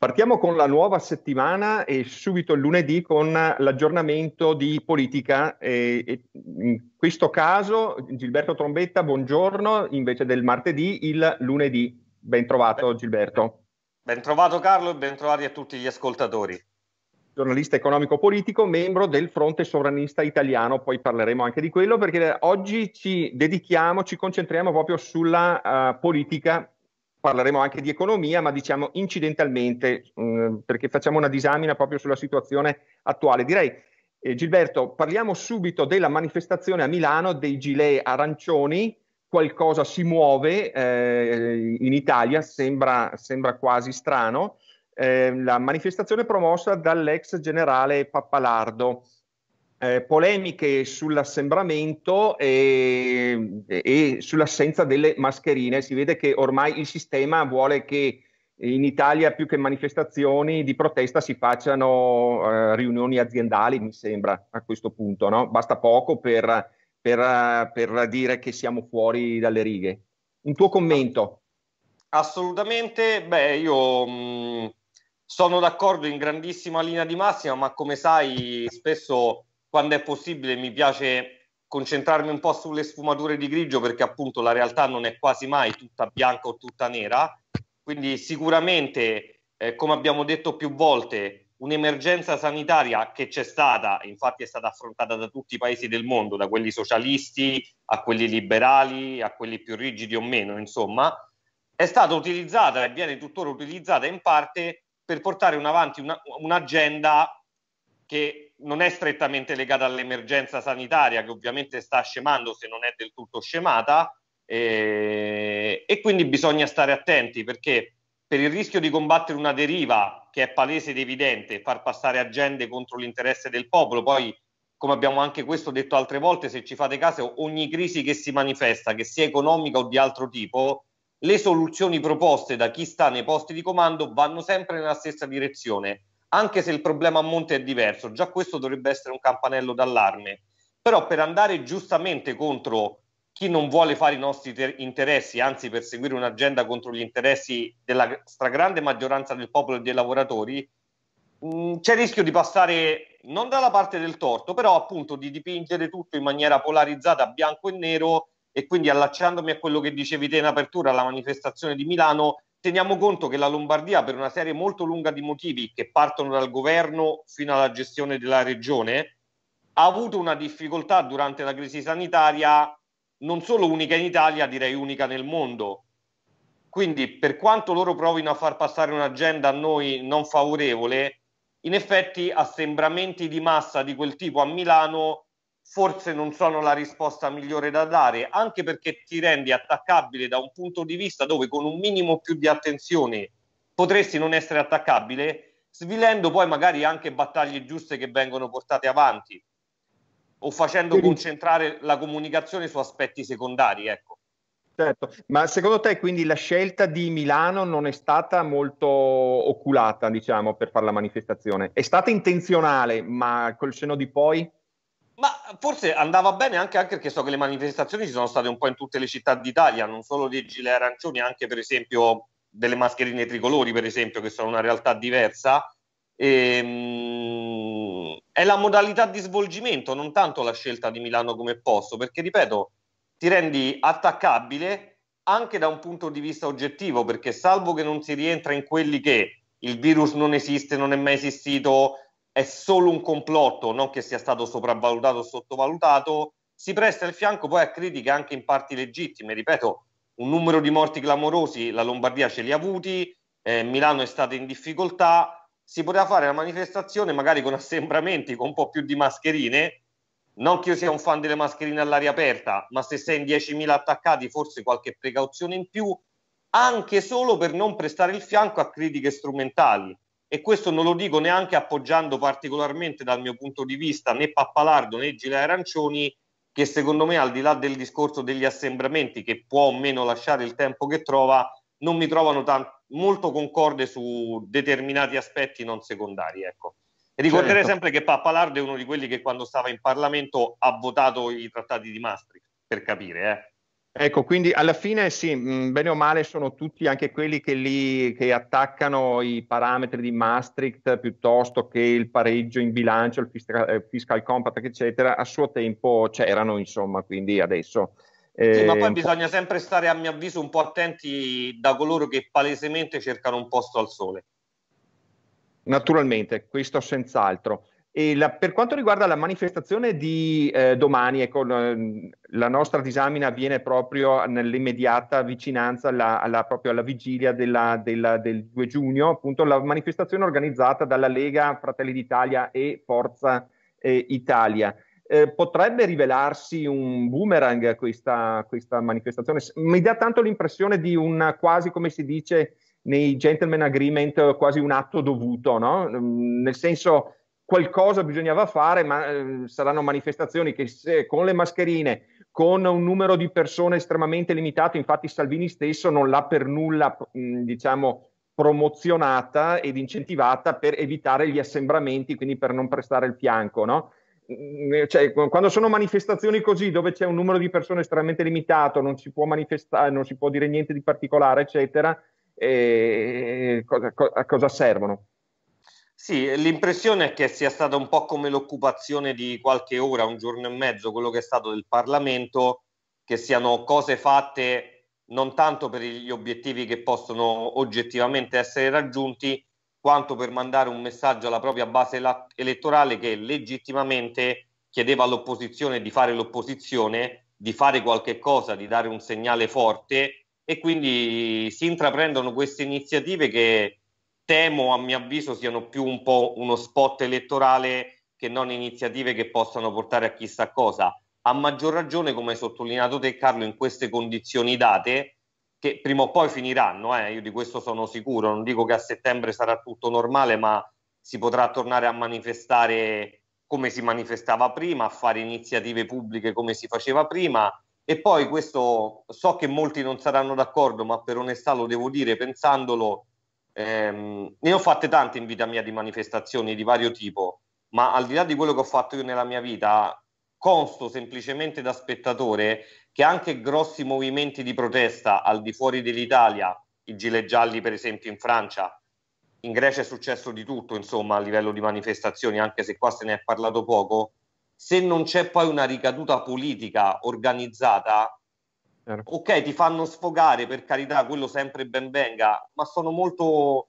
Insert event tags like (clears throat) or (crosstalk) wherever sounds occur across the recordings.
Partiamo con la nuova settimana e subito il lunedì con l'aggiornamento di politica. E in questo caso Gilberto Trombetta, buongiorno, invece del martedì, il lunedì. Ben trovato Gilberto. Ben trovato Carlo e ben trovati a tutti gli ascoltatori. Giornalista economico-politico, membro del Fronte Sovranista Italiano, poi parleremo anche di quello perché oggi ci dedichiamo, ci concentriamo proprio sulla uh, politica parleremo anche di economia, ma diciamo incidentalmente, mh, mm, perché facciamo una disamina proprio sulla situazione attuale. Direi, eh, Gilberto, parliamo subito della manifestazione a Milano dei gilet arancioni, qualcosa si muove eh, in Italia, sembra, sembra quasi strano, eh, la manifestazione promossa dall'ex generale Pappalardo eh, polemiche sull'assembramento e, e, sull'assenza delle mascherine. Si vede che ormai il sistema vuole che in Italia più che manifestazioni di protesta si facciano eh, riunioni aziendali, mi sembra, a questo punto. No? Basta poco per, per, per dire che siamo fuori dalle righe. Un tuo commento? Assolutamente, beh, io... Mh... Mm, sono d'accordo in grandissima linea di massima, ma come sai spesso quando è possibile mi piace concentrarmi un po' sulle sfumature di grigio perché appunto la realtà non è quasi mai tutta bianca o tutta nera, quindi sicuramente, eh, come abbiamo detto più volte, un'emergenza sanitaria che c'è stata, infatti è stata affrontata da tutti i paesi del mondo, da quelli socialisti a quelli liberali, a quelli più rigidi o meno, insomma, è stata utilizzata e viene tuttora utilizzata in parte per portare avanti una, un'agenda che non è strettamente legata all'emergenza sanitaria che ovviamente sta scemando se non è del tutto scemata eh, e quindi bisogna stare attenti perché per il rischio di combattere una deriva che è palese ed evidente, far passare agende contro l'interesse del popolo, poi come abbiamo anche questo detto altre volte, se ci fate caso, ogni crisi che si manifesta, che sia economica o di altro tipo, le soluzioni proposte da chi sta nei posti di comando vanno sempre nella stessa direzione, anche se il problema a monte è diverso, già questo dovrebbe essere un campanello d'allarme. Però per andare giustamente contro chi non vuole fare i nostri ter- interessi, anzi perseguire un'agenda contro gli interessi della stragrande maggioranza del popolo e dei lavoratori, mh, mm, c'è il rischio di passare non dalla parte del torto, però appunto di dipingere tutto in maniera polarizzata, bianco e nero, e quindi allacciandomi a quello che dicevi te in apertura alla manifestazione di Milano, teniamo conto che la Lombardia, per una serie molto lunga di motivi che partono dal governo fino alla gestione della regione, ha avuto una difficoltà durante la crisi sanitaria non solo unica in Italia, direi unica nel mondo. Quindi, per quanto loro provino a far passare un'agenda a noi non favorevole, in effetti assembramenti di massa di quel tipo a Milano forse non sono la risposta migliore da dare, anche perché ti rendi attaccabile da un punto di vista dove con un minimo più di attenzione potresti non essere attaccabile, svilendo poi magari anche battaglie giuste che vengono portate avanti o facendo quindi... concentrare la comunicazione su aspetti secondari, ecco. Certo, ma secondo te quindi la scelta di Milano non è stata molto oculata, diciamo, per fare la manifestazione? È stata intenzionale, ma col seno di poi? forse andava bene anche, anche, perché so che le manifestazioni ci sono state un po' in tutte le città d'Italia, non solo di Gile arancioni, anche per esempio delle mascherine tricolori, per esempio, che sono una realtà diversa. E, ehm, mh, è la modalità di svolgimento, non tanto la scelta di Milano come posto, perché ripeto, ti rendi attaccabile anche da un punto di vista oggettivo, perché salvo che non si rientra in quelli che il virus non esiste, non è mai esistito, è solo un complotto, non che sia stato sopravvalutato o sottovalutato, si presta il fianco poi a critiche anche in parti legittime. Ripeto, un numero di morti clamorosi la Lombardia ce li ha avuti, eh, Milano è stata in difficoltà, si poteva fare la manifestazione magari con assembramenti, con un po' più di mascherine. Non che io sia un fan delle mascherine all'aria aperta, ma se sei in 10.000 attaccati forse qualche precauzione in più, anche solo per non prestare il fianco a critiche strumentali e questo non lo dico neanche appoggiando particolarmente dal mio punto di vista né Pappalardo né Gilea Arancioni che secondo me al di là del discorso degli assembramenti che può o meno lasciare il tempo che trova non mi trovano tanto, molto concorde su determinati aspetti non secondari ecco. ricorderei certo. sempre che Pappalardo è uno di quelli che quando stava in Parlamento ha votato i trattati di Maastricht per capire eh Ecco, quindi alla fine sì, mm, bene o male sono tutti anche quelli che, lì, che attaccano i parametri di Maastricht piuttosto che il pareggio in bilancio, il fiscal, eh, fiscal compact, eccetera, a suo tempo c'erano, insomma, quindi adesso. Eh, sì, ma poi ehm, bisogna sempre stare, a mio avviso, un po' attenti da coloro che palesemente cercano un posto al sole. Naturalmente, questo senz'altro. La, per quanto riguarda la manifestazione di eh, domani, ecco, la nostra disamina avviene proprio nell'immediata vicinanza alla, alla, proprio alla vigilia della, della, del 2 giugno, appunto la manifestazione organizzata dalla Lega Fratelli d'Italia e Forza eh, Italia. Eh, potrebbe rivelarsi un boomerang questa, questa, manifestazione? Mi dà tanto l'impressione di un quasi, come si dice nei gentleman agreement, quasi un atto dovuto, no? nel senso qualcosa bisognava fare, ma eh, saranno manifestazioni che se, con le mascherine, con un numero di persone estremamente limitato, infatti Salvini stesso non l'ha per nulla, diciamo, promozionata ed incentivata per evitare gli assembramenti, quindi per non prestare il fianco, no? Cioè, quando sono manifestazioni così, dove c'è un numero di persone estremamente limitato, non si può manifestare, non si può dire niente di particolare, eccetera, eh, cosa, a cosa servono? Sì, l'impressione è che sia stata un po' come l'occupazione di qualche ora, un giorno e mezzo, quello che è stato del Parlamento, che siano cose fatte non tanto per gli obiettivi che possono oggettivamente essere raggiunti, quanto per mandare un messaggio alla propria base elettorale che legittimamente chiedeva all'opposizione di fare l'opposizione, di fare qualche cosa, di dare un segnale forte e quindi si intraprendono queste iniziative che temo a mio avviso siano più un po' uno spot elettorale che non iniziative che possano portare a chissà cosa. A maggior ragione, come hai sottolineato te Carlo, in queste condizioni date, che prima o poi finiranno, eh, io di questo sono sicuro, non dico che a settembre sarà tutto normale, ma si potrà tornare a manifestare come si manifestava prima, a fare iniziative pubbliche come si faceva prima e poi questo so che molti non saranno d'accordo, ma per onestà lo devo dire pensandolo, Ehm, ne ho fatte tante in vita mia di manifestazioni di vario tipo, ma al di là di quello che ho fatto io nella mia vita, consto semplicemente da spettatore che anche grossi movimenti di protesta al di fuori dell'Italia, i gilet gialli per esempio in Francia, in Grecia è successo di tutto, insomma, a livello di manifestazioni, anche se qua se ne è parlato poco, se non c'è poi una ricaduta politica organizzata, Chiaro. Ok, ti fanno sfogare, per carità, quello sempre ben venga, ma sono molto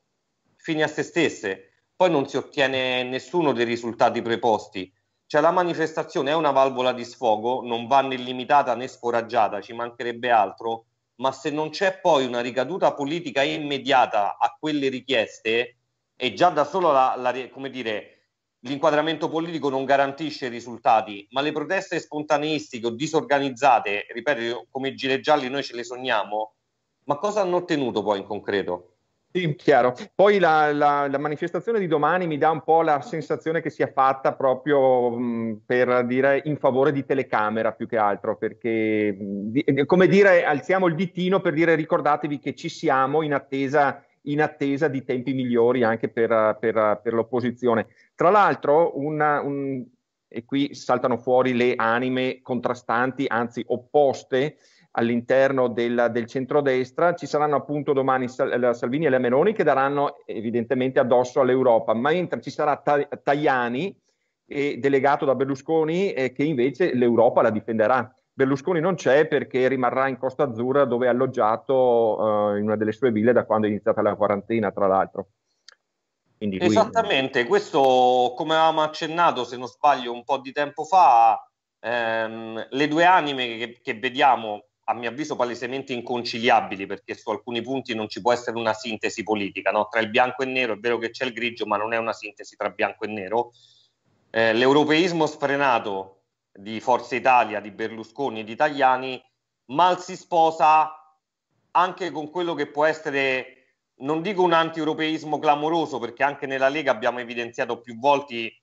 fini a se stesse. Poi non si ottiene nessuno dei risultati preposti. Cioè la manifestazione è una valvola di sfogo, non va né limitata né scoraggiata, ci mancherebbe altro, ma se non c'è poi una ricaduta politica immediata a quelle richieste, e già da solo la, la come dire, l'inquadramento politico non garantisce risultati, ma le proteste spontaneistiche o disorganizzate, ripeto, come i gilet gialli noi ce le sogniamo, ma cosa hanno ottenuto poi in concreto? Sì, chiaro. Poi la, la, la, manifestazione di domani mi dà un po' la sensazione che sia fatta proprio mh, per dire in favore di telecamera più che altro, perché mh, come dire alziamo il ditino per dire ricordatevi che ci siamo in attesa in attesa di tempi migliori anche per, per, per l'opposizione. Tra l'altro, una, un, e qui saltano fuori le anime contrastanti, anzi opposte, all'interno del, del centrodestra, ci saranno appunto domani Sal- eh, Salvini e la Meloni che daranno evidentemente addosso all'Europa, mentre ci sarà Tajani, eh, delegato da Berlusconi, eh, che invece l'Europa la difenderà. Berlusconi non c'è perché rimarrà in Costa Azzurra dove è alloggiato eh, in una delle sue ville da quando è iniziata la quarantena, tra l'altro. Quindi, Esattamente, quindi... questo come avevamo accennato, se non sbaglio, un po' di tempo fa, ehm, le due anime che, che vediamo a mio avviso palesemente inconciliabili perché su alcuni punti non ci può essere una sintesi politica no? tra il bianco e il nero è vero che c'è il grigio ma non è una sintesi tra bianco e nero eh, l'europeismo sfrenato di Forza Italia, di Berlusconi, di Tajani, mal si sposa anche con quello che può essere, non dico un anti-europeismo clamoroso, perché anche nella Lega abbiamo evidenziato più volte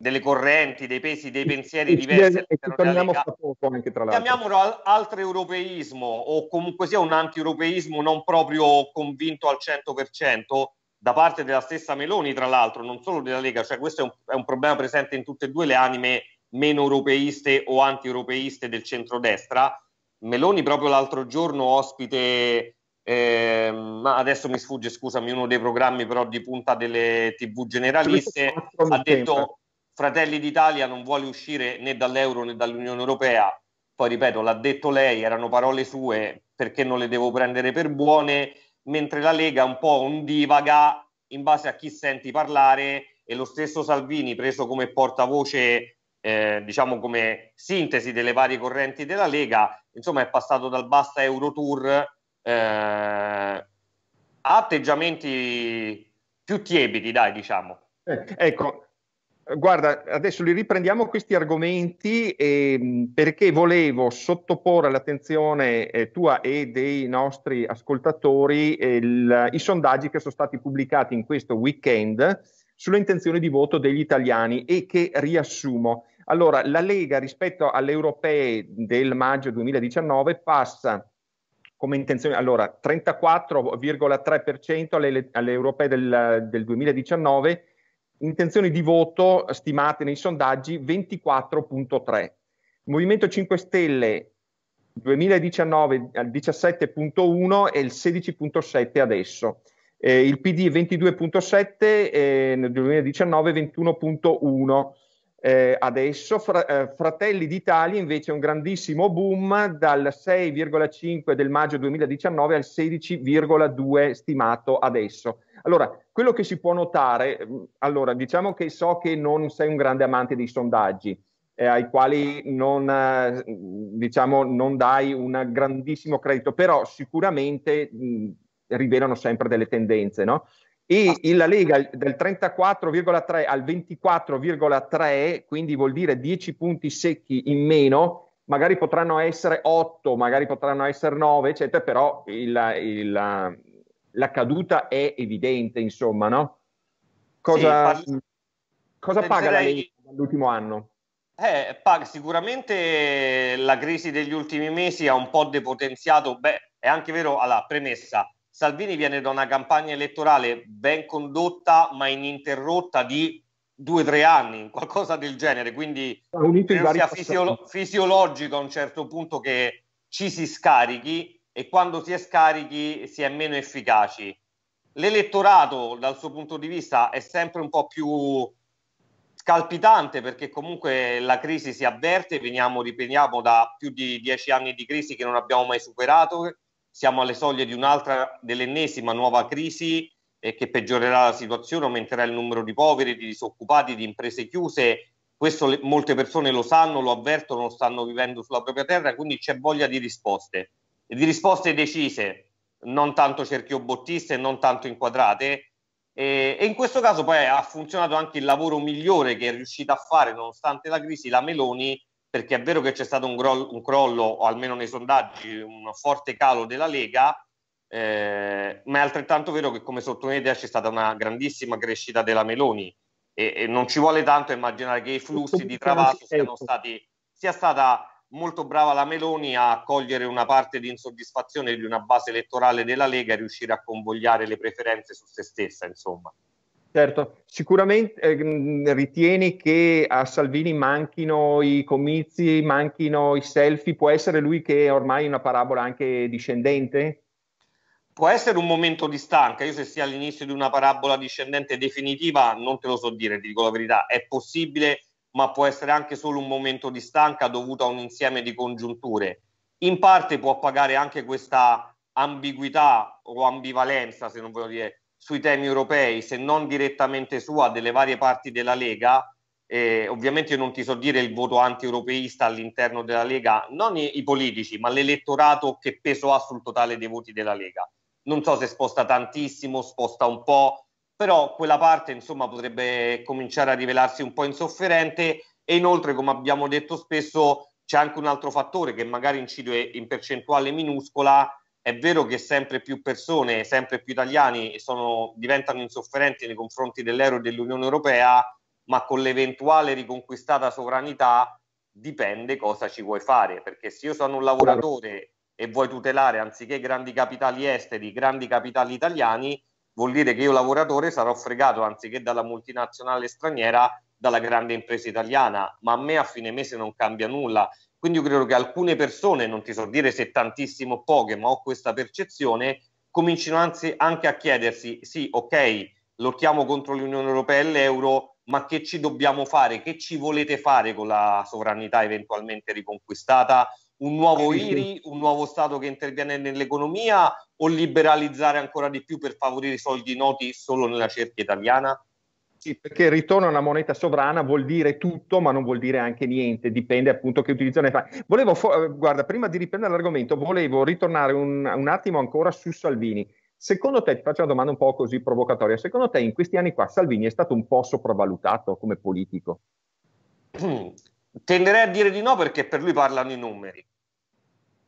delle correnti, dei pesi, dei pensieri diversi. E torniamo fra poco anche tra l'altro. Chiamiamolo altro europeismo o comunque sia un anti-europeismo non proprio convinto al 100% da parte della stessa Meloni, tra l'altro, non solo della Lega, cioè questo è un, è un problema presente in tutte e due le anime meno europeiste o anti-europeiste del centrodestra. Meloni proprio l'altro giorno ospite, eh, adesso mi sfugge, scusami, uno dei programmi però di punta delle tv generaliste, ha detto Fratelli d'Italia non vuole uscire né dall'euro né dall'Unione Europea. Poi ripeto, l'ha detto lei, erano parole sue, perché non le devo prendere per buone, mentre la Lega un po' un divaga in base a chi senti parlare e lo stesso Salvini preso come portavoce eh, diciamo come sintesi delle varie correnti della Lega, insomma è passato dal basta Eurotour eh, a atteggiamenti più tiepidi, dai, diciamo. Eh, ecco, guarda, adesso li riprendiamo questi argomenti eh, perché volevo sottoporre all'attenzione eh, tua e dei nostri ascoltatori eh, il, i sondaggi che sono stati pubblicati in questo weekend sulle intenzioni di voto degli italiani e che riassumo. Allora, la Lega rispetto alle europee del maggio 2019 passa come intenzione, allora 34,3% alle, alle europee del, del 2019, intenzioni di voto stimate nei sondaggi 24,3%. Movimento 5 Stelle 2019 al 17,1 e il 16,7 adesso. Eh, il PD 22.7 eh, nel 2019 21.1. Eh, adesso fra, eh, Fratelli d'Italia invece un grandissimo boom dal 6,5 del maggio 2019 al 16,2 stimato adesso. Allora, quello che si può notare, mm, allora, diciamo che so che non sei un grande amante dei sondaggi, eh, ai quali non, eh, diciamo, non dai un grandissimo credito, però sicuramente mh, mm, rivelano sempre delle tendenze, no? E la Lega dal 34,3 al 24,3, quindi vuol dire 10 punti secchi in meno, magari potranno essere 8, magari potranno essere 9, eccetera, però il, il, la, la caduta è evidente, insomma, no? Cosa, sì, cosa paga la Lega dall'ultimo anno? Eh, paga, sicuramente la crisi degli ultimi mesi ha un po' depotenziato, beh, è anche vero, alla premessa, Salvini viene da una campagna elettorale ben condotta ma ininterrotta di due o tre anni, (laughs) qualcosa del genere, quindi sia fisiolo- fisiologico a un certo punto che ci si scarichi e quando si è scarichi si è meno efficaci. L'elettorato dal suo punto di vista è sempre un po' più scalpitante perché comunque la crisi si avverte, veniamo, ripetiamo, da più di dieci anni di crisi che non abbiamo mai superato, siamo alle soglie di un'altra, dell'ennesima nuova crisi eh, che peggiorerà la situazione, aumenterà il numero di poveri, di disoccupati, di imprese chiuse. Questo le, molte persone lo sanno, lo avvertono, lo stanno vivendo sulla propria terra, quindi c'è voglia di risposte e di risposte decise, non tanto cerchiobottiste, non tanto inquadrate. E, e in questo caso poi ha funzionato anche il lavoro migliore che è riuscita a fare, nonostante la crisi, la Meloni, perché è vero che c'è stato un, grollo, un crollo, o almeno nei sondaggi, un forte calo della Lega, eh, ma è altrettanto vero che come sottolinea c'è stata una grandissima crescita della Meloni e, e non ci vuole tanto immaginare che i flussi di travaso siano stati, sia stata molto brava la Meloni a cogliere una parte di insoddisfazione di una base elettorale della Lega e riuscire a convogliare le preferenze su se stessa, insomma. Certo, sicuramente eh, ritieni che a Salvini manchino i comizi, manchino i selfie, può essere lui che è ormai una parabola anche discendente? Può essere un momento di stanca, io se sia all'inizio di una parabola discendente definitiva non te lo so dire, ti dico la verità, è possibile, ma può essere anche solo un momento di stanca dovuto a un insieme di congiunture. In parte può pagare anche questa ambiguità o ambivalenza, se non voglio dire sui temi europei, se non direttamente sua, delle varie parti della Lega. Eh, ovviamente io non ti so dire il voto anti-europeista all'interno della Lega, non i, i politici, ma l'elettorato che peso ha sul totale dei voti della Lega. Non so se sposta tantissimo, sposta un po', però quella parte insomma potrebbe cominciare a rivelarsi un po' insofferente e inoltre, come abbiamo detto spesso, c'è anche un altro fattore che magari incide in percentuale minuscola, è vero che sempre più persone, sempre più italiani sono, diventano insofferenti nei confronti dell'euro e dell'Unione Europea, ma con l'eventuale riconquistata sovranità dipende cosa ci vuoi fare, perché se io sono un certo. lavoratore e vuoi tutelare anziché grandi capitali esteri, grandi capitali italiani, vuol dire che io lavoratore sarò fregato anziché dalla multinazionale straniera, dalla grande impresa italiana, ma a me a fine mese non cambia nulla quindi io credo che alcune persone, non ti so dire se tantissimo o poche, ma ho questa percezione, cominciano anzi anche a chiedersi, sì, ok, lottiamo contro l'Unione Europea e l'euro, ma che ci dobbiamo fare, che ci volete fare con la sovranità eventualmente riconquistata? Un nuovo IRI, un nuovo Stato che interviene nell'economia o liberalizzare ancora di più per favorire i soldi noti solo nella cerchia italiana? Sì, perché ritorno a una moneta sovrana vuol dire tutto, ma non vuol dire anche niente, dipende appunto che utilizzo ne fai. Volevo, fo- eh, guarda, prima di riprendere l'argomento, volevo ritornare un, un attimo ancora su Salvini. Secondo te, ti faccio una domanda un po' così provocatoria, secondo te in questi anni qua Salvini è stato un po' sopravvalutato come politico? (clears throat) Tenderei a dire di no perché per lui parlano i numeri,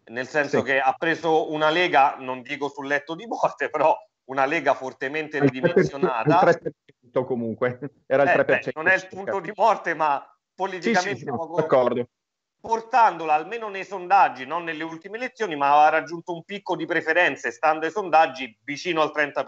nel senso sì. che ha preso una lega, non dico sul letto di morte, però una lega fortemente ridimensionata. Il punto comunque, (laughs) era il 3%. Eh, beh, non è il punto di morte, ma politicamente sì, sì, siamo d'accordo. Portandola almeno nei sondaggi, non nelle ultime elezioni, ma ha raggiunto un picco di preferenze, stando ai sondaggi, vicino al 30%.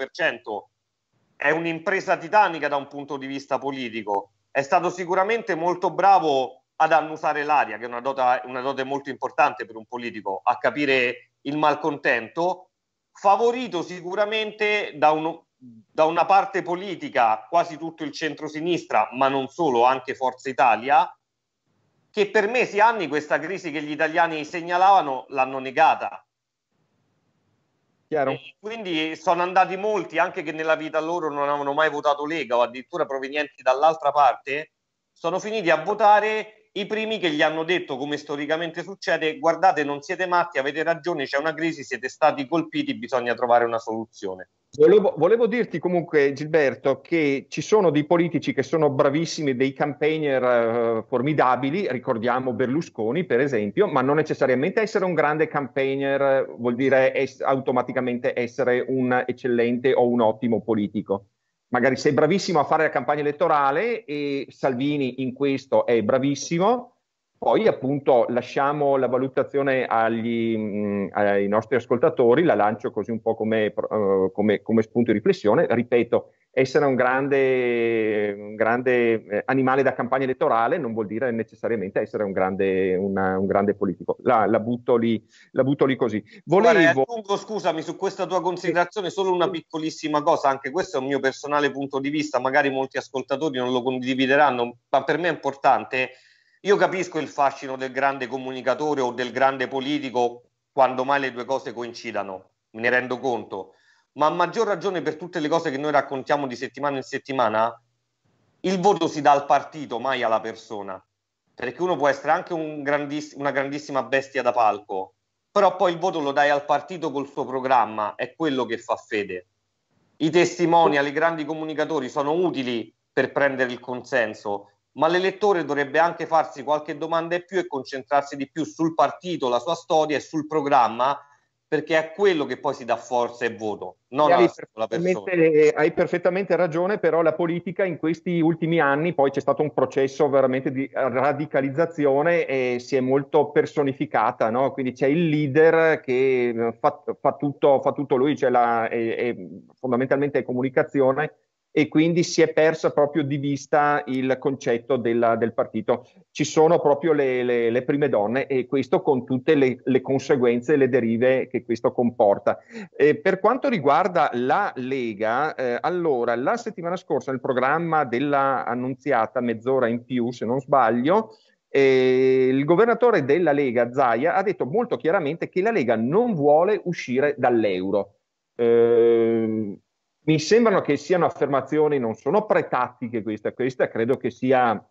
È un'impresa titanica da un punto di vista politico. È stato sicuramente molto bravo ad annusare l'aria, che è una, dota, una dote molto importante per un politico, a capire il malcontento, favorito sicuramente da un da una parte politica quasi tutto il centrosinistra, ma non solo, anche Forza Italia, che per mesi, e anni questa crisi che gli italiani segnalavano l'hanno negata. Chiaro. quindi sono andati molti, anche che nella vita loro non avevano mai votato Lega o addirittura provenienti dall'altra parte, sono finiti a votare i primi che gli hanno detto, come storicamente succede, guardate, non siete matti, avete ragione, c'è una crisi, siete stati colpiti, bisogna trovare una soluzione. Volevo, volevo, dirti comunque, Gilberto, che ci sono dei politici che sono bravissimi, dei campaigner eh, formidabili, ricordiamo Berlusconi per esempio, ma non necessariamente essere un grande campaigner eh, vuol dire es- automaticamente essere un eccellente o un ottimo politico magari sei bravissimo a fare la campagna elettorale e Salvini in questo è bravissimo, poi appunto lasciamo la valutazione agli, mh, mm, ai nostri ascoltatori, la lancio così un po' come, uh, come, come spunto di riflessione, ripeto, essere un grande, un grande, eh, animale da campagna elettorale non vuol dire necessariamente essere un grande, una, un grande politico. La, la, butto lì, la, butto lì, così. Volevo... Guarda, aggiungo, scusami, su questa tua considerazione solo una piccolissima cosa, anche questo è un mio personale punto di vista, magari molti ascoltatori non lo condivideranno, ma per me è importante. Io capisco il fascino del grande comunicatore o del grande politico quando mai le due cose coincidano, me ne rendo conto ma a maggior ragione per tutte le cose che noi raccontiamo di settimana in settimana, il voto si dà al partito, mai alla persona. Perché uno può essere anche un grandiss- una grandissima bestia da palco, però poi il voto lo dai al partito col suo programma, è quello che fa fede. I testimonial, i grandi comunicatori sono utili per prendere il consenso, ma l'elettore dovrebbe anche farsi qualche domanda in più e concentrarsi di più sul partito, la sua storia e sul programma perché è quello che poi si dà forza e voto, non e alla sola persona. Eh, hai perfettamente ragione, però la politica in questi ultimi anni poi c'è stato un processo veramente di radicalizzazione e si è molto personificata, no? quindi c'è il leader che eh, fa, fa, tutto, fa tutto, lui, cioè la, è, eh, è fondamentalmente è comunicazione e quindi si è persa proprio di vista il concetto della, del partito. Ci sono proprio le, le, le, prime donne e questo con tutte le, le conseguenze e le derive che questo comporta. Eh, per quanto riguarda la Lega, eh, allora la settimana scorsa nel programma della annunziata mezz'ora in più, se non sbaglio, eh, il governatore della Lega, Zaia, ha detto molto chiaramente che la Lega non vuole uscire dall'euro. Eh, mi sembrano che siano affermazioni, non sono pretattiche questa, questa credo che sia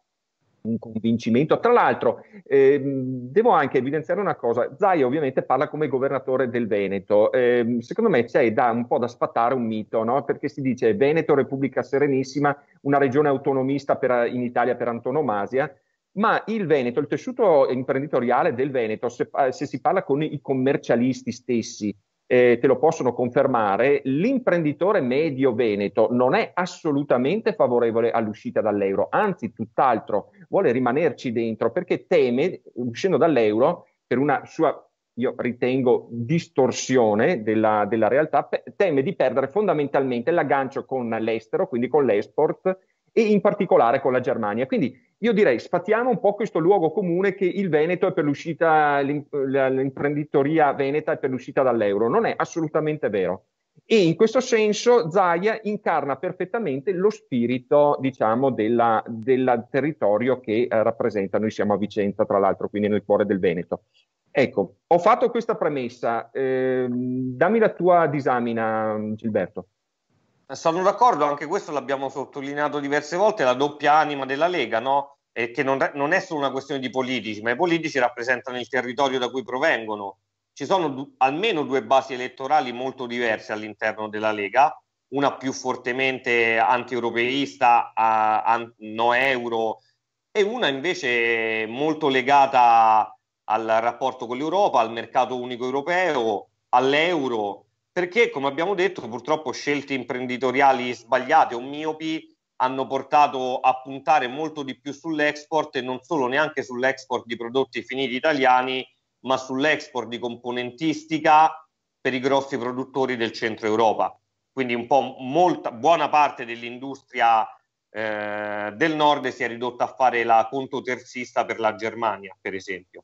un convincimento. Tra l'altro, ehm, devo anche evidenziare una cosa, Zaia ovviamente parla come governatore del Veneto, ehm, secondo me c'è da, un po' da spattare un mito, no? perché si dice Veneto, Repubblica Serenissima, una regione autonomista per, in Italia per antonomasia, ma il Veneto, il tessuto imprenditoriale del Veneto, se, eh, se si parla con i commercialisti stessi, eh, te lo possono confermare, l'imprenditore medio veneto non è assolutamente favorevole all'uscita dall'euro, anzi tutt'altro, vuole rimanerci dentro perché teme, uscendo dall'euro, per una sua, io ritengo, distorsione della, della realtà, teme di perdere fondamentalmente l'aggancio con l'estero, quindi con l'export e in particolare con la Germania. Quindi io direi sfatiamo un po' questo luogo comune che il Veneto è per l'uscita, l'imprenditoria veneta è per l'uscita dall'euro. Non è assolutamente vero. E in questo senso Zaia incarna perfettamente lo spirito, diciamo, del territorio che eh, rappresenta. Noi siamo a Vicenza, tra l'altro, quindi nel cuore del Veneto. Ecco, ho fatto questa premessa. Eh, dammi la tua disamina, Gilberto. Sono d'accordo, anche questo l'abbiamo sottolineato diverse volte, la doppia anima della Lega, no? E che non, non, è solo una questione di politici, ma i politici rappresentano il territorio da cui provengono. Ci sono du- almeno due basi elettorali molto diverse all'interno della Lega, una più fortemente anti-europeista, a, a, no euro, e una invece molto legata al rapporto con l'Europa, al mercato unico europeo, all'euro perché, come abbiamo detto, purtroppo scelte imprenditoriali sbagliate o miopi hanno portato a puntare molto di più sull'export e non solo neanche sull'export di prodotti finiti italiani, ma sull'export di componentistica per i grossi produttori del centro Europa. Quindi un po' molta, buona parte dell'industria eh, del nord si è ridotta a fare la conto terzista per la Germania, per esempio.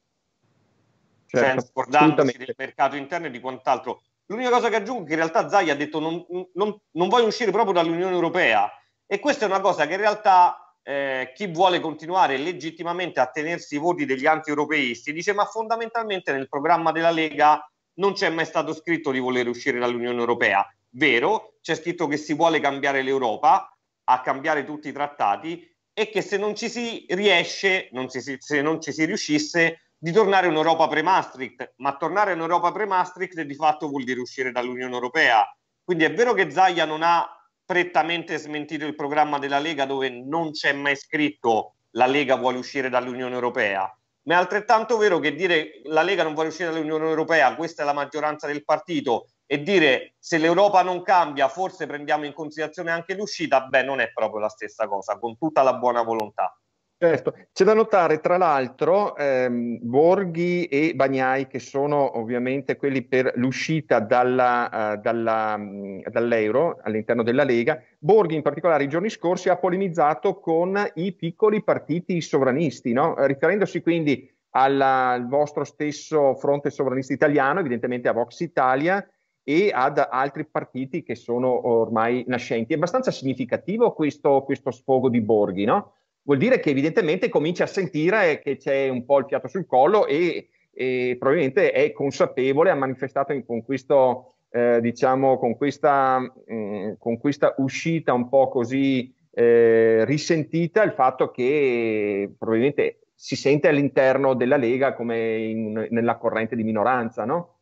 Certo, senza scordarsi del mercato interno e di quant'altro. L'unica cosa che aggiungo è che in realtà Zai ha detto non, non, non voglio uscire proprio dall'Unione Europea e questa è una cosa che in realtà eh, chi vuole continuare legittimamente a tenersi i voti degli anti-europeisti dice ma fondamentalmente nel programma della Lega non c'è mai stato scritto di voler uscire dall'Unione Europea. Vero, c'è scritto che si vuole cambiare l'Europa, a cambiare tutti i trattati e che se non ci si riesce, non si, se non ci si riuscisse, di tornare in Europa pre-Maastricht, ma tornare in Europa pre-Maastricht di fatto vuol dire uscire dall'Unione Europea. Quindi è vero che Zaia non ha prettamente smentito il programma della Lega dove non c'è mai scritto la Lega vuole uscire dall'Unione Europea, ma è altrettanto vero che dire la Lega non vuole uscire dall'Unione Europea, questa è la maggioranza del partito, e dire se l'Europa non cambia forse prendiamo in considerazione anche l'uscita, beh non è proprio la stessa cosa, con tutta la buona volontà. Certo, c'è da notare tra l'altro ehm, Borghi e Bagnai che sono ovviamente quelli per l'uscita dalla, uh, dalla, mh, mm, dall'euro all'interno della Lega. Borghi in particolare i giorni scorsi ha polemizzato con i piccoli partiti sovranisti, no? riferendosi quindi alla, al vostro stesso fronte sovranista italiano, evidentemente a Vox Italia e ad altri partiti che sono ormai nascenti. È abbastanza significativo questo, questo sfogo di Borghi, no? vuol dire che evidentemente comincia a sentire che c'è un po' il fiato sul collo e, e probabilmente è consapevole, ha manifestato in, con, questo, eh, diciamo, con, questa, mh, mm, con questa uscita un po' così eh, risentita il fatto che probabilmente si sente all'interno della Lega come in, nella corrente di minoranza, no?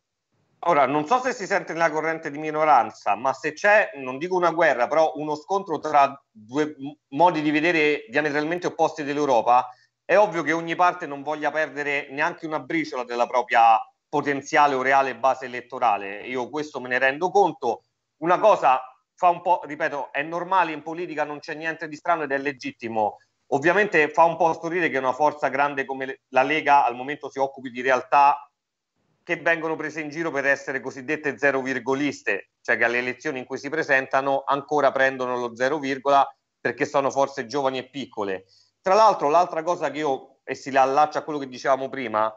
Ora, non so se si sente nella corrente di minoranza, ma se c'è, non dico una guerra, però uno scontro tra due modi di vedere diametralmente opposti dell'Europa, è ovvio che ogni parte non voglia perdere neanche una briciola della propria potenziale o reale base elettorale. Io questo me ne rendo conto. Una cosa fa un po', ripeto, è normale in politica, non c'è niente di strano ed è legittimo. Ovviamente fa un po' sorridere che una forza grande come la Lega al momento si occupi di realtà che vengono prese in giro per essere cosiddette zero virgoliste, cioè che alle elezioni in cui si presentano ancora prendono lo zero virgola perché sono forse giovani e piccole. Tra l'altro, l'altra cosa che io, e si allaccia a quello che dicevamo prima,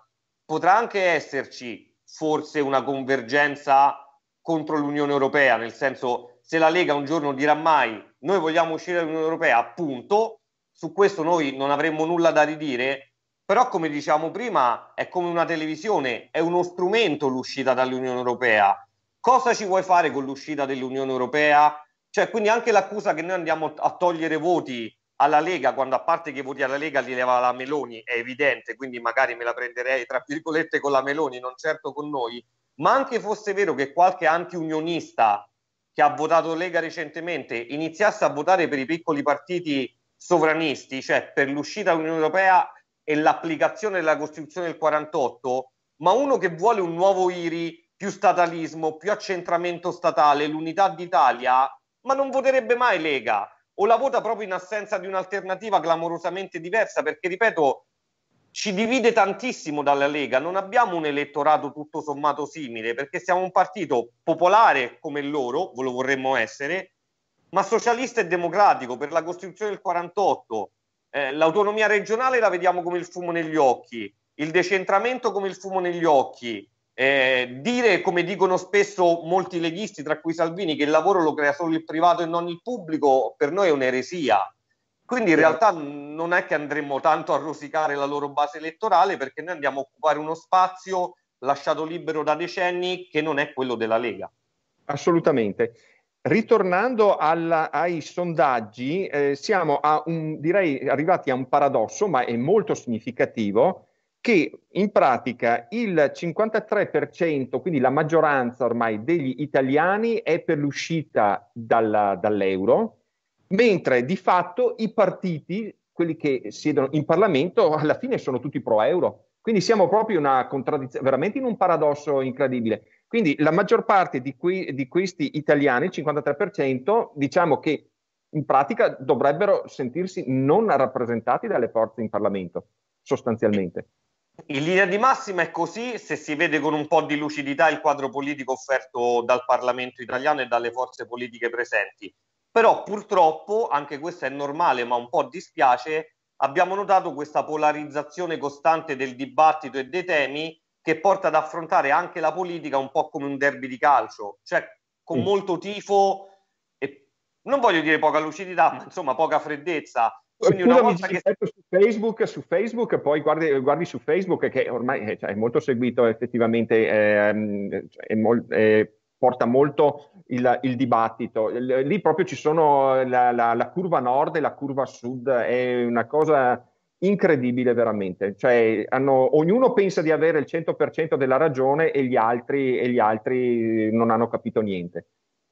potrà anche esserci forse una convergenza contro l'Unione Europea, nel senso se la Lega un giorno dirà mai noi vogliamo uscire dall'Unione Europea, appunto, su questo noi non avremmo nulla da ridire, però come diciamo prima è come una televisione, è uno strumento l'uscita dall'Unione Europea. Cosa ci vuoi fare con l'uscita dell'Unione Europea? Cioè, quindi anche l'accusa che noi andiamo a togliere voti alla Lega, quando a parte che i voti alla Lega li leva la Meloni, è evidente, quindi magari me la prenderei tra virgolette con la Meloni, non certo con noi, ma anche fosse vero che qualche antiunionista che ha votato Lega recentemente iniziasse a votare per i piccoli partiti sovranisti, cioè per l'uscita dall'Unione Europea, e l'applicazione della Costituzione del 48, ma uno che vuole un nuovo IRI, più statalismo, più accentramento statale, l'unità d'Italia, ma non voterebbe mai Lega o la vota proprio in assenza di un'alternativa clamorosamente diversa, perché ripeto, ci divide tantissimo dalla Lega, non abbiamo un elettorato tutto sommato simile, perché siamo un partito popolare come loro, lo vorremmo essere, ma socialista e democratico per la Costituzione del 48 eh, l'autonomia regionale la vediamo come il fumo negli occhi, il decentramento come il fumo negli occhi, eh, dire, come dicono spesso molti leghisti, tra cui Salvini, che il lavoro lo crea solo il privato e non il pubblico, per noi è un'eresia. Quindi in realtà non è che andremo tanto a rosicare la loro base elettorale perché noi andiamo a occupare uno spazio lasciato libero da decenni che non è quello della Lega. Assolutamente. Ritornando alla, ai sondaggi, eh, siamo a un, direi arrivati a un paradosso, ma è molto significativo, che in pratica il 53%, quindi la maggioranza ormai degli italiani, è per l'uscita dalla, dall'euro, mentre di fatto i partiti, quelli che siedono in Parlamento, alla fine sono tutti pro-euro. Quindi siamo proprio una contraddizione, veramente in un paradosso incredibile. Quindi la maggior parte di, qui, di questi italiani, il 53%, diciamo che in pratica dovrebbero sentirsi non rappresentati dalle forze in Parlamento, sostanzialmente. In linea di massima è così se si vede con un po' di lucidità il quadro politico offerto dal Parlamento italiano e dalle forze politiche presenti. Però purtroppo, anche questo è normale, ma un po' dispiace, abbiamo notato questa polarizzazione costante del dibattito e dei temi che porta ad affrontare anche la politica un po' come un derby di calcio, cioè con mm. molto tifo e non voglio dire poca lucidità, ma insomma poca freddezza. Quindi Scusami, una volta che... su Facebook, su Facebook, poi guardi, guardi su Facebook che ormai eh, cioè, è molto seguito effettivamente, ehm, cioè, è mol- eh, porta molto il, il, dibattito. Lì proprio ci sono la, la, la curva nord e la curva sud, è una cosa incredibile veramente. Cioè, hanno, ognuno pensa di avere il 100% della ragione e gli, altri, e gli altri non hanno capito niente.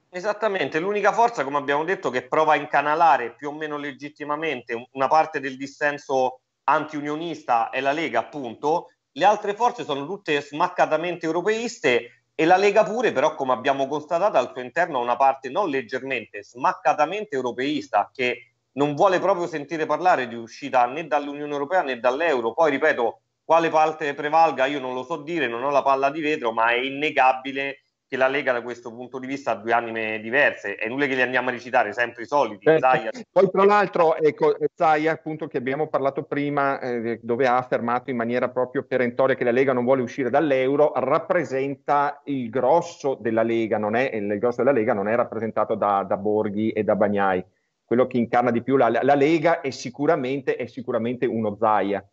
Esattamente, l'unica forza, come abbiamo detto, che prova a incanalare più o meno legittimamente una parte del dissenso antiunionista è la Lega, appunto. Le altre forze sono tutte smaccatamente europeiste e la Lega pure, però, come abbiamo constatato, al suo interno ha una parte non leggermente, smaccatamente europeista, che non vuole proprio sentire parlare di uscita né dall'Unione Europea né dall'euro. Poi ripeto, quale parte prevalga io non lo so dire, non ho la palla di vetro, ma è innegabile che la Lega da questo punto di vista ha due anime diverse, è inutile che li andiamo a recitare, sempre i soliti. Certo. Eh. Poi tra l'altro, ecco, Zaia appunto che abbiamo parlato prima, eh, dove ha affermato in maniera proprio perentoria che la Lega non vuole uscire dall'euro, rappresenta il grosso della Lega, non è, il grosso della Lega non è rappresentato da, da Borghi e da Bagnai quello che incarna di più la, la Lega è sicuramente, è sicuramente uno Zaia.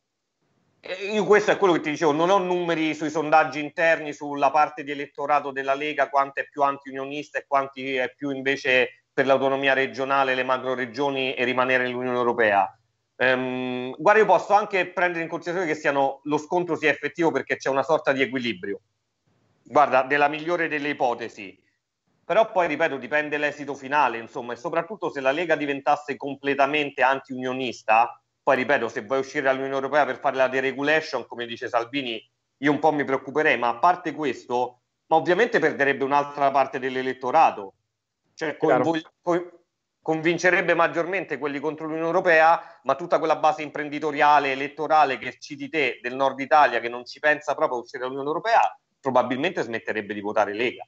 Io questo è quello che ti dicevo, non ho numeri sui sondaggi interni, sulla parte di elettorato della Lega, quanto è più anti-unionista e quanti è più invece per l'autonomia regionale, le macro regioni e rimanere nell'Unione Europea. Ehm, guarda, io posso anche prendere in considerazione che siano, lo scontro sia effettivo perché c'è una sorta di equilibrio. Guarda, della migliore delle ipotesi, però poi ripeto dipende l'esito finale insomma e soprattutto se la Lega diventasse completamente anti-unionista poi ripeto se vuoi uscire dall'Unione Europea per fare la deregulation come dice Salvini io un po' mi preoccuperei ma a parte questo ma ovviamente perderebbe un'altra parte dell'elettorato cioè convol- co- convincerebbe maggiormente quelli contro l'Unione Europea ma tutta quella base imprenditoriale elettorale che di te del nord Italia che non ci pensa proprio a uscire dall'Unione Europea probabilmente smetterebbe di votare Lega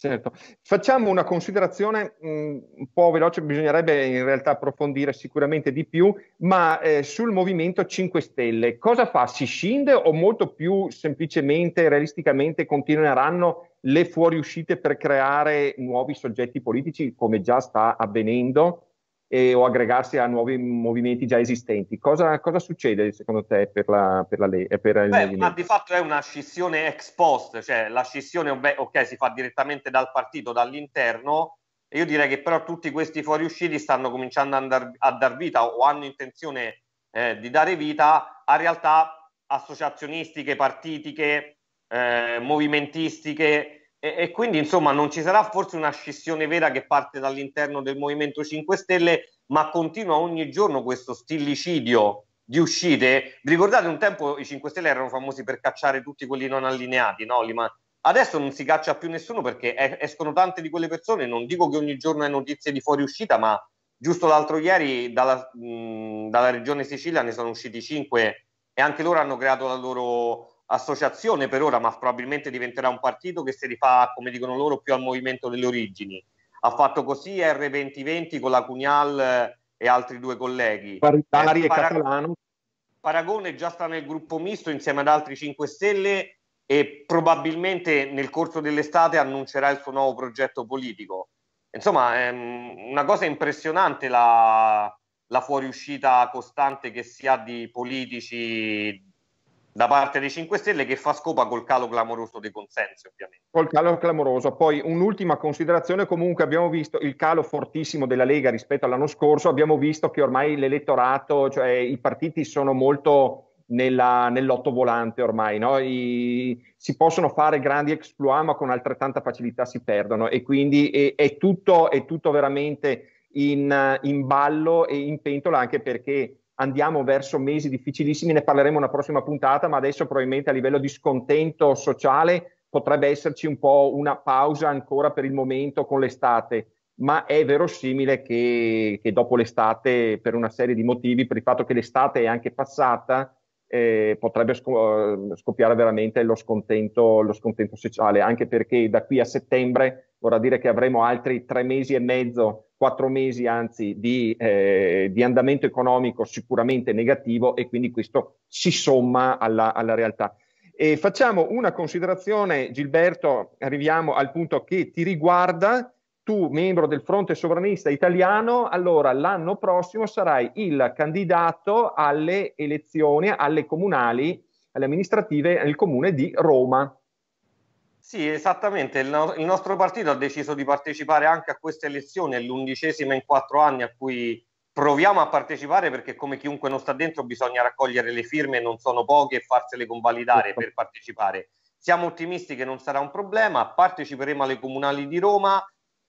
Certo, facciamo una considerazione mh, mm, un po' veloce, bisognerebbe in realtà approfondire sicuramente di più, ma eh, sul movimento 5 Stelle, cosa fa? Si scinde o molto più semplicemente, realisticamente continueranno le fuoriuscite per creare nuovi soggetti politici come già sta avvenendo? e, o aggregarsi a nuovi movimenti già esistenti. Cosa, cosa succede secondo te per, la, per, la le- eh, per il movimento? Ma di fatto è una scissione ex post, cioè la scissione ok, si fa direttamente dal partito, dall'interno, e io direi che però tutti questi fuoriusciti stanno cominciando a, andar, a dar vita o hanno intenzione eh, di dare vita a realtà associazionistiche, partitiche, eh, movimentistiche e, e, quindi insomma non ci sarà forse una scissione vera che parte dall'interno del Movimento 5 Stelle, ma continua ogni giorno questo stillicidio di uscite. Vi ricordate un tempo i 5 Stelle erano famosi per cacciare tutti quelli non allineati, no? Ma adesso non si caccia più nessuno perché escono tante di quelle persone, non dico che ogni giorno è notizie di fuoriuscita, ma giusto l'altro ieri dalla, mh, dalla regione Sicilia ne sono usciti 5 e anche loro hanno creato la loro associazione per ora, ma probabilmente diventerà un partito che si rifà, come dicono loro, più al movimento delle origini. Ha fatto così R2020 con la Cugnal eh, e altri due colleghi. Paritari eh, e Parag- Catalano. Paragone già sta nel gruppo misto insieme ad altri 5 Stelle e probabilmente nel corso dell'estate annuncerà il suo nuovo progetto politico. Insomma, è ehm, una cosa impressionante la, la fuoriuscita costante che si ha di politici da parte dei 5 Stelle che fa scopa col calo clamoroso dei consensi ovviamente. Col calo clamoroso. Poi un'ultima considerazione, comunque abbiamo visto il calo fortissimo della Lega rispetto all'anno scorso, abbiamo visto che ormai l'elettorato, cioè i partiti sono molto nella, nell'otto volante ormai, no? I, si possono fare grandi exploit ma con altrettanta facilità si perdono e quindi è, è, tutto, è tutto, veramente in, in ballo e in pentola anche perché andiamo verso mesi difficilissimi, ne parleremo una prossima puntata, ma adesso probabilmente a livello di scontento sociale potrebbe esserci un po' una pausa ancora per il momento con l'estate, ma è verosimile che, che dopo l'estate, per una serie di motivi, per il fatto che l'estate è anche passata, eh, potrebbe ehm, scoppiare veramente lo scontento, lo scontento sociale, anche perché da qui a settembre vorrà dire che avremo altri tre mesi e mezzo, quattro mesi anzi, di, eh, di andamento economico sicuramente negativo e quindi questo si somma alla, alla realtà. E facciamo una considerazione, Gilberto, arriviamo al punto che ti riguarda tu, membro del fronte sovranista italiano, allora l'anno prossimo sarai il candidato alle elezioni, alle comunali, alle amministrative nel comune di Roma. Sì, esattamente. Il, no- il nostro partito ha deciso di partecipare anche a questa elezione, l'undicesima in quattro anni a cui proviamo a partecipare perché come chiunque non sta dentro bisogna raccogliere le firme, non sono poche, e farsele convalidare certo. per partecipare. Siamo ottimisti che non sarà un problema, parteciperemo alle comunali di Roma,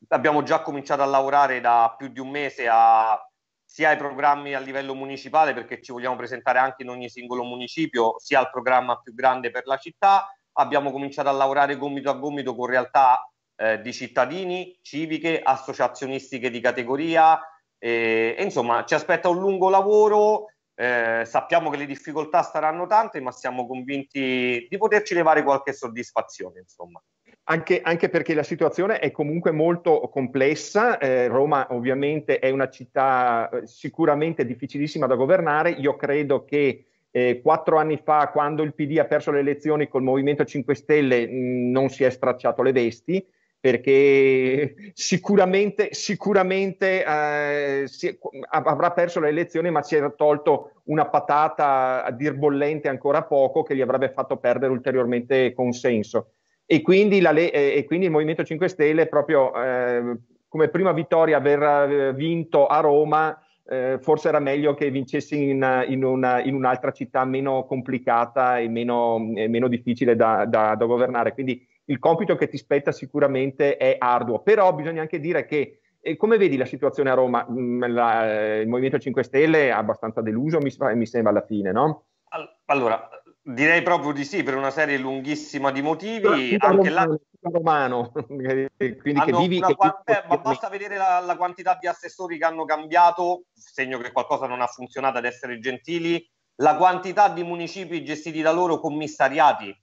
abbiamo già cominciato a lavorare da più di un mese a, sia ai programmi a livello municipale, perché ci vogliamo presentare anche in ogni singolo municipio, sia al programma più grande per la città. Abbiamo cominciato a lavorare gomito a gomito con realtà eh, di cittadini, civiche, associazionistiche di categoria. E, e insomma, ci aspetta un lungo lavoro. Eh, sappiamo che le difficoltà saranno tante, ma siamo convinti di poterci levare qualche soddisfazione. Insomma anche, anche, perché la situazione è comunque molto complessa. Eh, Roma ovviamente è una città eh, sicuramente difficilissima da governare. Io credo che eh, quattro anni fa, quando il PD ha perso le elezioni col Movimento 5 Stelle, mh, mm, non si è stracciato le vesti perché sicuramente, sicuramente eh, si, avrà perso le elezioni, ma si era tolto una patata a dir bollente ancora poco che gli avrebbe fatto perdere ulteriormente consenso e quindi, la, eh, e quindi il Movimento 5 Stelle proprio eh, come prima vittoria aver eh, vinto a Roma eh, forse era meglio che vincessi in, in, una, in un'altra città meno complicata e meno, e meno difficile da, da, da, governare. Quindi il compito che ti spetta sicuramente è arduo, però bisogna anche dire che eh, come vedi la situazione a Roma? Mm, la, eh, il Movimento 5 Stelle è abbastanza deluso, mi, mi sembra, alla fine, no? Allora, Direi proprio di sì, per una serie lunghissima di motivi. Anche là... romano, (laughs) quindi che vivi, che quanta... ma basta vedere la, la, quantità di assessori che hanno cambiato, segno che qualcosa non ha funzionato ad essere gentili, la quantità di municipi gestiti da loro commissariati,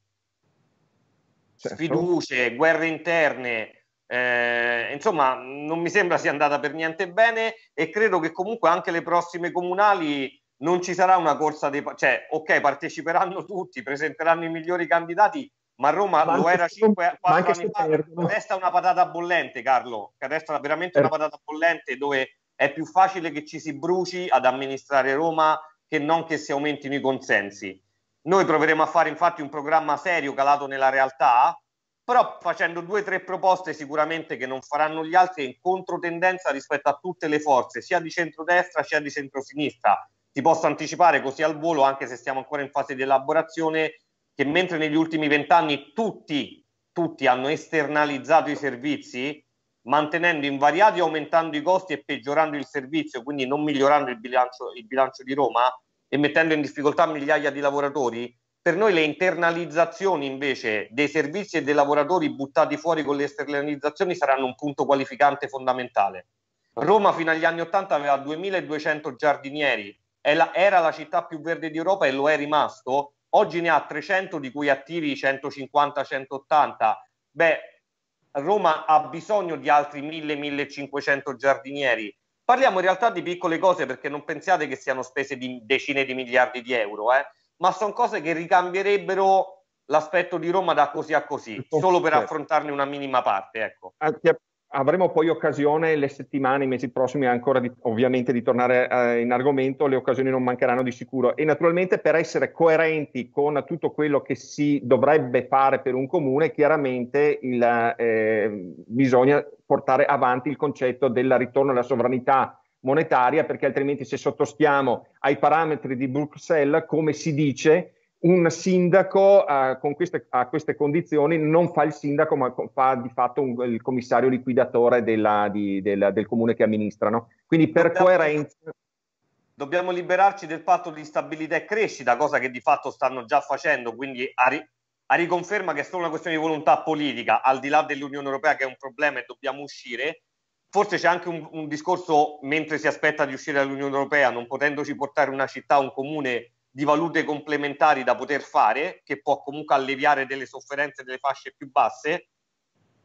certo. sfiducie, guerre interne, eh, insomma non mi sembra sia andata per niente bene e credo che comunque anche le prossime comunali non ci sarà una corsa dei... cioè, ok, parteciperanno tutti, presenteranno i migliori candidati, ma Roma ma lo era 5 4 anni fa, perdono. resta una patata bollente, Carlo, che resta veramente una certo. patata bollente dove è più facile che ci si bruci ad amministrare Roma che non che si aumentino i consensi. Noi proveremo a fare infatti un programma serio calato nella realtà, però facendo due o tre proposte sicuramente che non faranno gli altri in controtendenza rispetto a tutte le forze, sia di centrodestra sia di centrosinistra, ti posso anticipare così al volo, anche se stiamo ancora in fase di elaborazione, che mentre negli ultimi vent'anni tutti, tutti hanno esternalizzato i servizi, mantenendo invariati, aumentando i costi e peggiorando il servizio, quindi non migliorando il bilancio, il bilancio di Roma e mettendo in difficoltà migliaia di lavoratori, per noi le internalizzazioni invece dei servizi e dei lavoratori buttati fuori con le esternalizzazioni saranno un punto qualificante fondamentale. Roma fino agli anni 80 aveva 2200 giardinieri, la, era la città più verde d'Europa e lo è rimasto, oggi ne ha 300 di cui attivi 150-180. Beh, Roma ha bisogno di altri 1000-1500 giardinieri. Parliamo in realtà di piccole cose perché non pensiate che siano spese di decine di miliardi di euro, eh? ma sono cose che ricambierebbero l'aspetto di Roma da così a così, solo per certo. affrontarne una minima parte. Ecco. Anche, avremo poi occasione le settimane, i mesi prossimi ancora di, ovviamente di tornare eh, in argomento, le occasioni non mancheranno di sicuro e naturalmente per essere coerenti con tutto quello che si dovrebbe fare per un comune, chiaramente il, eh, bisogna portare avanti il concetto del ritorno alla sovranità monetaria perché altrimenti se sottostiamo ai parametri di Bruxelles, come si dice, un sindaco uh, con queste, a queste condizioni non fa il sindaco, ma fa di fatto un, il commissario liquidatore della, di, della, del comune che amministrano. Quindi per dobbiamo, coerenza. Dobbiamo liberarci del patto di stabilità e crescita, cosa che di fatto stanno già facendo, quindi a, ri, a riconferma che è solo una questione di volontà politica, al di là dell'Unione Europea che è un problema e dobbiamo uscire. Forse c'è anche un, un discorso, mentre si aspetta di uscire dall'Unione Europea, non potendoci portare una città, un comune di valute complementari da poter fare, che può comunque alleviare delle sofferenze delle fasce più basse.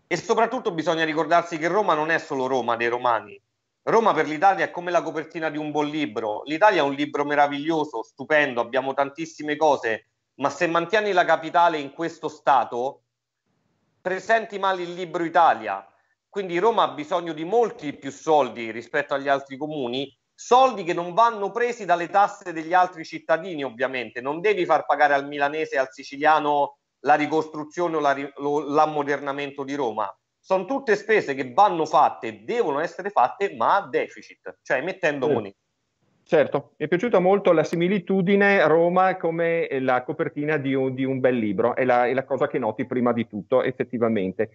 E soprattutto bisogna ricordarsi che Roma non è solo Roma dei romani. Roma per l'Italia è come la copertina di un buon libro. L'Italia è un libro meraviglioso, stupendo, abbiamo tantissime cose, ma se mantieni la capitale in questo stato, presenti male il libro Italia. Quindi Roma ha bisogno di molti più soldi rispetto agli altri comuni soldi che non vanno presi dalle tasse degli altri cittadini, ovviamente. Non devi far pagare al milanese e al siciliano la ricostruzione o la, lo, l'ammodernamento di Roma. Sono tutte spese che vanno fatte, devono essere fatte, ma a deficit, cioè mettendo sì. moneta. Certo, mi è piaciuta molto la similitudine Roma come la copertina di un, di un bel libro, è la, è la, cosa che noti prima di tutto effettivamente.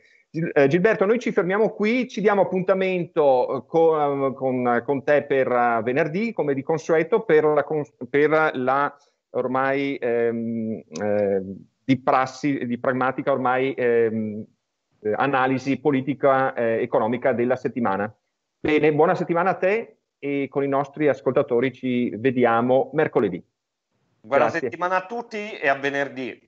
Eh, Gilberto, noi ci fermiamo qui, ci diamo appuntamento eh, con, eh, con, con te per venerdì, come di consueto, per la, per la ormai ehm, eh, di prassi, di pragmatica ormai ehm, analisi politica eh, economica della settimana. Bene, buona settimana a te e con i nostri ascoltatori ci vediamo mercoledì. Buona Grazie. settimana a tutti e a venerdì.